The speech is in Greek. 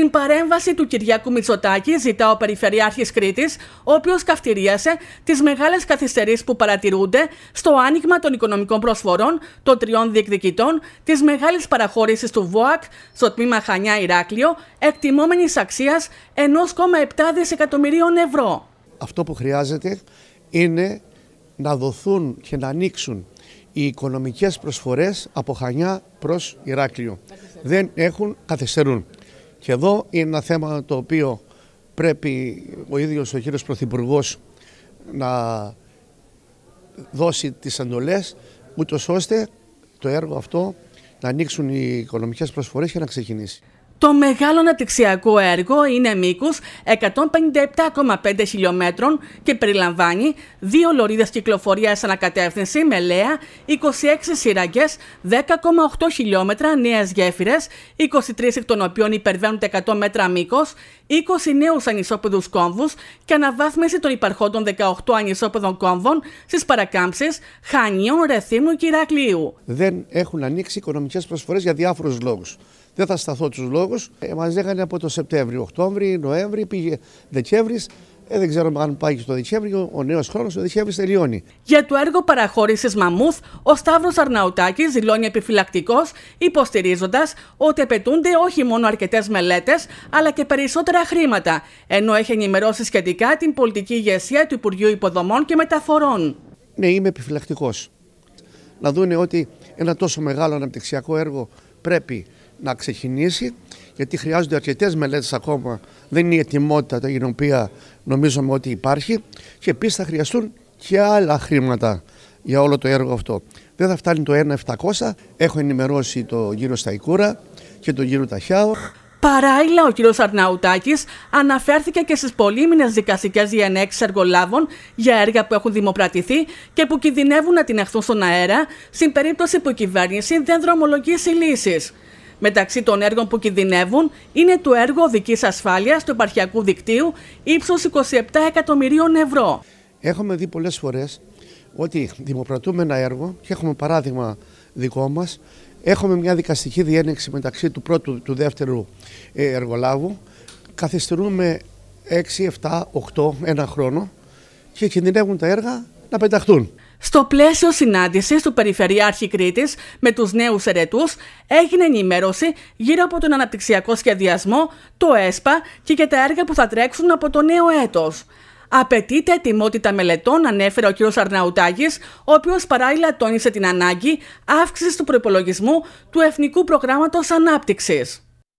Την παρέμβαση του Κυριάκου Μητσοτάκη ζητά ο Περιφερειάρχης Κρήτης, ο οποίος καυτηρίασε τις μεγάλες καθυστερήσεις που παρατηρούνται στο άνοιγμα των οικονομικών προσφορών των τριών διεκδικητών της μεγάλης παραχώρησης του ΒΟΑΚ στο τμήμα Χανιά Ηράκλειο, εκτιμόμενης αξίας 1,7 δισεκατομμυρίων ευρώ. Αυτό που χρειάζεται είναι να δοθούν και να ανοίξουν οι οικονομικές προσφορές από Χανιά προς Ηράκλειο. Δεν έχουν, καθυστερούν. Και εδώ είναι ένα θέμα το οποίο πρέπει ο ίδιος ο κύριος Πρωθυπουργός να δώσει τις εντολές ούτως ώστε το έργο αυτό να ανοίξουν οι οικονομικές προσφορές και να ξεκινήσει. Το μεγάλο αναπτυξιακό έργο είναι μήκους 157,5 χιλιόμετρων και περιλαμβάνει δύο λωρίδες κυκλοφορίας ανακατεύθυνση με λέα, 26 σύραγγες, 10,8 χιλιόμετρα νέες γέφυρες, 23 εκ των οποίων υπερβαίνουν 100 μέτρα μήκος, 20 νέους ανισόπεδους κόμβους και αναβάθμιση των υπαρχόντων 18 ανισόπεδων κόμβων στις παρακάμψεις Χανίων, Ρεθίμου και Ηρακλείου. Δεν έχουν ανοίξει οικονομικές προσφορές για διάφορους λόγους. Δεν θα σταθώ τους λόγους. Ε, Μας λέγανε από το Σεπτέμβριο, Οκτώβριο, Νοέμβριο, πήγε Δεκέμβρης. Ε, δεν ξέρω αν πάει στο Δεκέμβριο, ο νέος χρόνος, ο Δεκέμβρης τελειώνει. Για το έργο παραχώρησης Μαμούθ, ο Σταύρος Αρναουτάκης δηλώνει επιφυλακτικός, υποστηρίζοντας ότι απαιτούνται όχι μόνο αρκετές μελέτες, αλλά και περισσότερα χρήματα, ενώ έχει ενημερώσει σχετικά την πολιτική ηγεσία του Υπουργείου Υποδομών και Μεταφορών. Ναι, είμαι επιφυλακτικός. Να δούνε ότι ένα τόσο μεγάλο αναπτυξιακό έργο πρέπει να ξεκινήσει γιατί χρειάζονται αρκετές μελέτες ακόμα. Δεν είναι η ετοιμότητα την οποία νομίζουμε ότι υπάρχει. Και επίσης θα χρειαστούν και άλλα χρήματα για όλο το έργο αυτό. Δεν θα φτάνει το 1.700. Έχω ενημερώσει τον κύριο Σταϊκούρα και τον κύριο Ταχιάου. Παράλληλα, ο κύριος Αρναουτάκης αναφέρθηκε και στις πολύμηνε δικαστικές διενέξεις εργολάβων για έργα που έχουν δημοπρατηθεί και που κινδυνεύουν να την στον αέρα, στην περίπτωση που η κυβέρνηση δεν δρομολογήσει λύσεις. Μεταξύ των έργων που κινδυνεύουν είναι το έργο οδική ασφάλειας του επαρχιακού δικτύου ύψου 27 εκατομμυρίων ευρώ. Έχουμε δει πολλές φορές ότι δημοπρατούμε ένα έργο και έχουμε παράδειγμα δικό μας. Έχουμε μια δικαστική διένεξη μεταξύ του πρώτου του δεύτερου ε, εργολάβου. Καθυστερούμε 6, 7, 8, ένα χρόνο και κινδυνεύουν τα έργα να πεταχτούν. Στο πλαίσιο συνάντησης του Περιφερειάρχη Κρήτης με τους νέους ερετού, έγινε ενημέρωση γύρω από τον αναπτυξιακό σχεδιασμό, το ΕΣΠΑ και για τα έργα που θα τρέξουν από το νέο έτος. Απαιτείται ετοιμότητα μελετών, ανέφερε ο κ. Αρναουτάκης, ο οποίος παράλληλα τόνισε την ανάγκη αύξησης του προπολογισμού του Εθνικού Προγράμματος Ανάπτυξης.